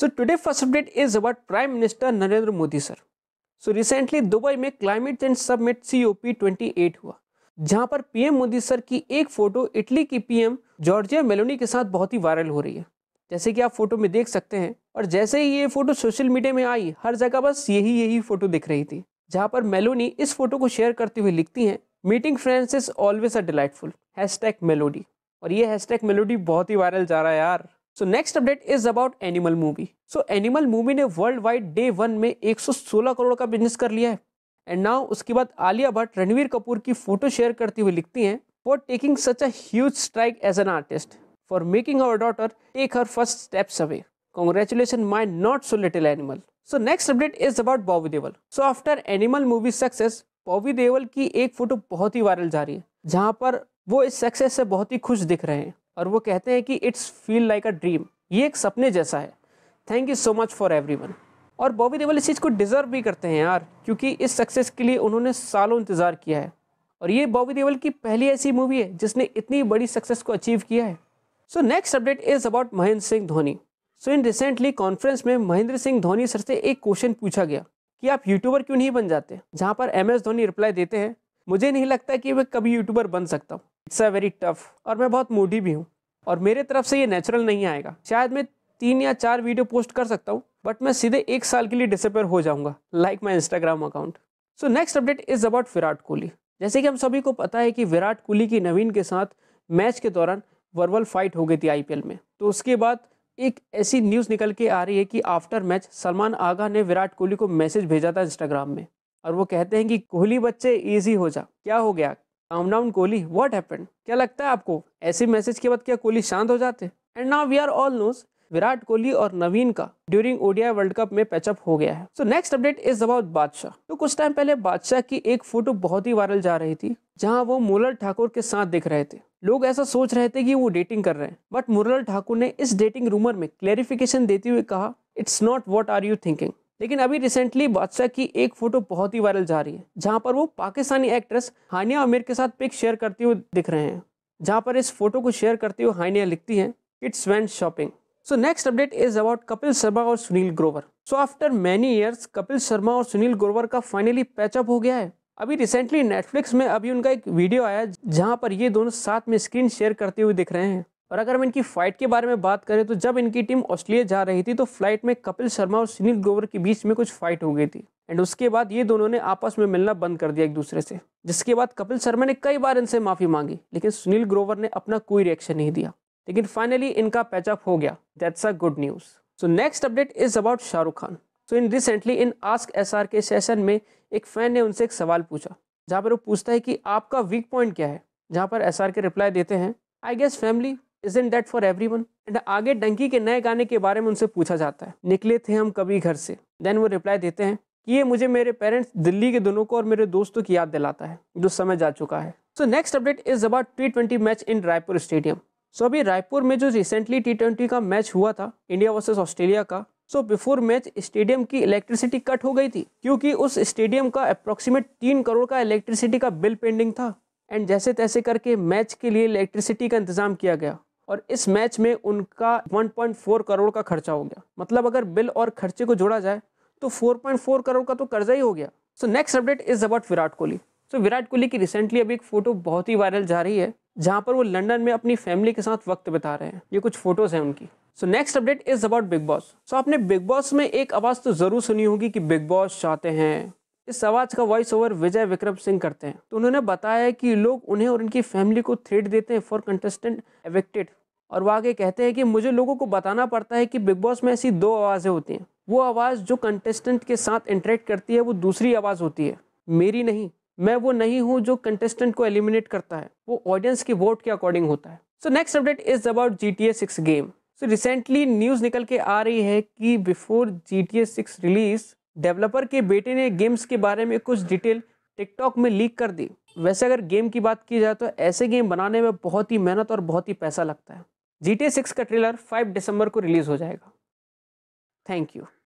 so today first update is about prime minister Narendra Modi sir so recently Dubai में climate change summit twenty eight हुआ जहां पर PM Modi sir की एक photo Italy की पीएम जॉर्जिया मेलोनी के साथ बहुत ही वायरल हो रही है जैसे कि आप फोटो में देख सकते हैं और जैसे ही ये फोटो सोशल मीडिया में आई हर जगह बस यही यही फोटो दिख रही थी जहां पर मेलोनी इस फोटो को शेयर करते हुए लिखती हैं meeting friends is always a delightful hashtag Melodi और ये टैग मेलोडी बहुत ही वायरल जा रहा है यार so next update is about Animal movie so Animal movie ने वर्ल्ड वाइड डे वन में 116 करोड़ का बिजनेस कर लिया है एंड नाउ उसके बाद आलिया भट्ट रणवीर कपूर की फोटो शेयर करती हुई लिखती हैं for taking such a stride as an artist for making our daughter take her first steps away congratulation my not so little animal so next update is about Bobby Deol so after Animal movie success Bobby Deol की एक photo बहुत ही viral जा रही है जहाँ पर वो इस सक्सेस से बहुत ही खुश दिख रहे हैं और वो कहते हैं कि it's feel like a dream ये एक सपने जैसा है thank you so much for every और बॉबी देवल इस चीज़ को डिज़र्व भी करते हैं यार क्योंकि इस सक्सेस के लिए उन्होंने सालों इंतज़ार किया है और ये बॉबी देवल की पहली ऐसी मूवी है जिसने इतनी बड़ी सक्सेस को अचीव किया है so next update is about Mahendra Singh Dhoni so in recently conference में महेंद्र सिंह धोनी सर से एक क्वेश्चन पूछा गया कि आप यूट्यूबर क्यों नहीं बन जाते जहाँ पर एम एस धोनी रिप्लाई देते हैं मुझे नहीं लगता कि मैं कभी यूट्यूबर बन सकता हूँ इट्स अ वेरी टफ और मैं बहुत मूडी भी हूँ और मेरे तरफ से ये नेचुरल नहीं आएगा शायद मैं तीन या चार वीडियो पोस्ट कर सकता हूँ बट मैं सीधे एक साल के लिए डिसअपेयर हो जाऊंगा like my Instagram account so next update is about Virat Kohli जैसे कि हम सभी को पता है कि विराट कोहली की नवीन के साथ मैच के दौरान वर्बल फाइट हो गई थी आईपीएल में तो उसके बाद एक ऐसी न्यूज़ निकल के आ रही है कि आफ्टर मैच सलमान आगा ने विराट कोहली को मैसेज भेजा था इंस्टाग्राम में और वो कहते हैं कि कोहली बच्चे इजी हो जा क्या हो गया calm down Kohli what happen क्या लगता है आपको ऐसे मैसेज के बाद क्या कोहली शांत हो जाते and now we are all knows Virat Kohli और नवीन का ड्यूरिंग ओडिया वर्ल्ड कप में पैचअप हो गया है so next update is about Badshah तो कुछ टाइम पहले बादशाह की एक फोटो बहुत ही वायरल जा रही थी जहां वो मुरल ठाकुर के साथ दिख रहे थे लोग ऐसा सोच रहे थे कि वो डेटिंग कर रहे हैं बट मुरल ठाकुर ने इस डेटिंग रूमर में क्लेरिफिकेशन देते हुए कहा it's not what are you thinking लेकिन अभी रिसेंटली बादशाह की एक फोटो बहुत ही वायरल जा रही है जहाँ पर वो पाकिस्तानी एक्ट्रेस हानिया आमिर के साथ पिक शेयर करती हुए दिख रहे हैं जहाँ पर इस फोटो को शेयर करती हुए हानिया लिखती है it's went shopping so next update is about Kapil Sharma और Sunil Grover so after many years Kapil Sharma और सुनील ग्रोवर का फाइनली पैचअप हो गया है अभी रिसेंटली नेटफ्लिक्स में अभी उनका एक वीडियो आया जहाँ पर ये दोनों साथ में स्क्रीन शेयर करते हुए दिख रहे हैं और अगर हम इनकी फाइट के बारे में बात करें तो जब इनकी टीम ऑस्ट्रेलिया जा रही थी तो फ्लाइट में कपिल शर्मा और सुनील ग्रोवर के बीच में कुछ फाइट हो गई थी एंड उसके बाद ये दोनों ने आपस में मिलना बंद कर दिया एक दूसरे से जिसके बाद कपिल शर्मा ने कई बार इनसे माफ़ी मांगी लेकिन सुनील ग्रोवर ने अपना कोई रिएक्शन नहीं दिया लेकिन फाइनली इनका पैचअप हो गया that's a good news so next update is about Shahrukh Khan so in recently in ask S K session में एक फ़ैन ने उनसे एक सवाल पूछा जहाँ पर वो पूछता है कि आपका वीक पॉइंट क्या है जहाँ पर एस के रिप्लाई देते हैं I guess family is date for everyone and आगे डंकी के नए गाने के बारे में उनसे पूछा जाता है निकले थे हम कभी घर से देन वो रिप्लाई देते हैं कि ये मुझे मेरे पेरेंट्स दिल्ली के दोनों को और मेरे दोस्तों की याद दिलाता है जो समय जा चुका है so next update is about T twenty match in Raipur stadium so अभी रायपुर में जो रिसेंटली टी ट्वेंटी का मैच हुआ था इंडिया वर्सेज ऑस्ट्रेलिया का सो बिफोर मैच स्टेडियम की इलेक्ट्रिसिटी कट हो गई थी क्योंकि उस स्टेडियम का अप्रोक्सीमेट तीन करोड़ का इलेक्ट्रिसिटी का बिल पेंडिंग था एंड जैसे तैसे करके मैच के लिए इलेक्ट्रिसिटी का इंतजाम किया गया और इस मैच में उनका 1.4 करोड़ का खर्चा हो गया मतलब अगर बिल और खर्चे को जोड़ा जाए तो 4.4 करोड़ का तो कर्जा ही हो गया so next update is about Virat Kohli so Virat Kohli की रिसेंटली अभी एक फ़ोटो बहुत ही वायरल जा रही है जहां पर वो लंदन में अपनी फैमिली के साथ वक्त बिता रहे हैं ये कुछ फ़ोटोज़ हैं उनकी so next update is about Bigg Boss so आपने बिग बॉस में एक आवाज़ तो ज़रूर सुनी होगी कि बिग बॉस चाहते हैं इस आवाज का वॉइस ओवर विजय विक्रम सिंह करते हैं तो उन्होंने बताया कि लोग उन्हें और उनकी फैमिली को थ्रेट देते हैं फॉर कंटेस्टेंट एवेक्टेड और वह आगे कहते हैं कि मुझे लोगों को बताना पड़ता है कि बिग बॉस में ऐसी दो आवाज़ें होती हैं वो आवाज़ जो कंटेस्टेंट के साथ इंटरेक्ट करती है वो दूसरी आवाज़ होती है मेरी नहीं मैं वो नहीं हूँ जो कंटेस्टेंट को एलिमिनेट करता है वो ऑडियंस के वोट के अकॉर्डिंग होता है so next update is about G T A six game so recently news निकल के आ रही है कि before G T A six release developer के बेटे ने गेम्स के बारे में कुछ डिटेल टिकटॉक में लीक कर दी वैसे अगर गेम की बात की जाए तो ऐसे गेम बनाने में बहुत ही मेहनत और बहुत ही पैसा लगता है जी टी सिक्स का ट्रेलर फाइव दिसंबर को रिलीज़ हो जाएगा थैंक यू